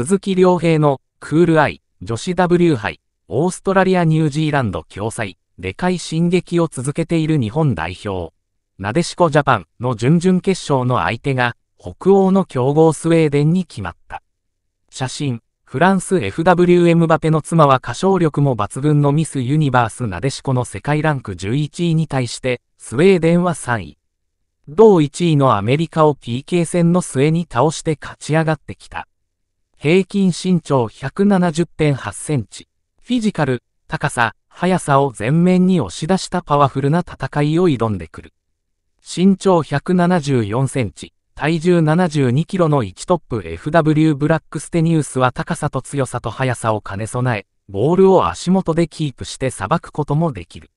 鈴木良平のクールアイ女子 W 杯オーストラリア・ニュージーランド共催でかい進撃を続けている日本代表なでしこジャパンの準々決勝の相手が北欧の強豪スウェーデンに決まった写真フランス FWM バペの妻は歌唱力も抜群のミスユニバースなでしこの世界ランク11位に対してスウェーデンは3位同1位のアメリカを PK 戦の末に倒して勝ち上がってきた。平均身長170.8センチ、フィジカル、高さ、速さを前面に押し出したパワフルな戦いを挑んでくる。身長174センチ、体重72キロの1トップ FW ブラックステニウスは高さと強さと速さを兼ね備え、ボールを足元でキープして裁くこともできる。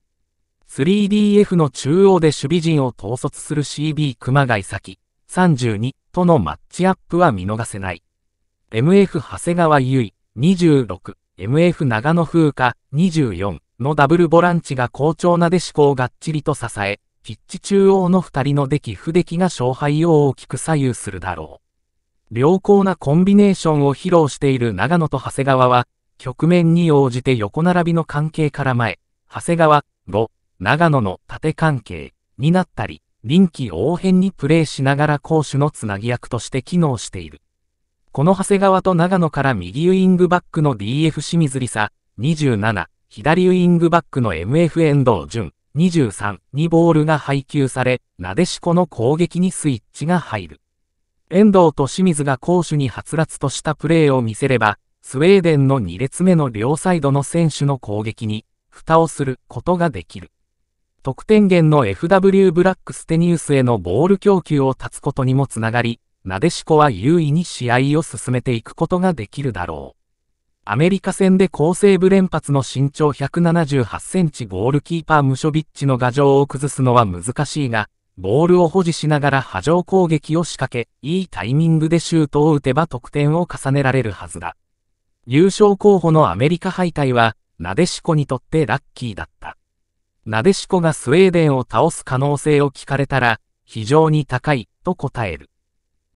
3DF の中央で守備陣を統率する CB 熊谷先32とのマッチアップは見逃せない。MF 長谷川優衣26、MF 長野風花24のダブルボランチが好調なで思考をがっちりと支え、ピッチ中央の2人の出来不出来が勝敗を大きく左右するだろう。良好なコンビネーションを披露している長野と長谷川は、局面に応じて横並びの関係から前、長谷川、5、長野の縦関係になったり、臨機応変にプレーしながら攻守のつなぎ役として機能している。この長谷川と長野から右ウイングバックの DF 清水梨沙、27、左ウイングバックの MF 遠藤淳、23にボールが配球され、なでしこの攻撃にスイッチが入る。遠藤と清水が攻守にはつらつとしたプレーを見せれば、スウェーデンの2列目の両サイドの選手の攻撃に、蓋をすることができる。得点源の FW ブラックステニウスへのボール供給を断つことにもつながり、なでしこは優位に試合を進めていくことができるだろう。アメリカ戦で高セーブ連発の身長178センチゴールキーパームショビッチの牙城を崩すのは難しいが、ボールを保持しながら波状攻撃を仕掛け、いいタイミングでシュートを打てば得点を重ねられるはずだ。優勝候補のアメリカ敗退は、なでしこにとってラッキーだった。なでしこがスウェーデンを倒す可能性を聞かれたら、非常に高い、と答える。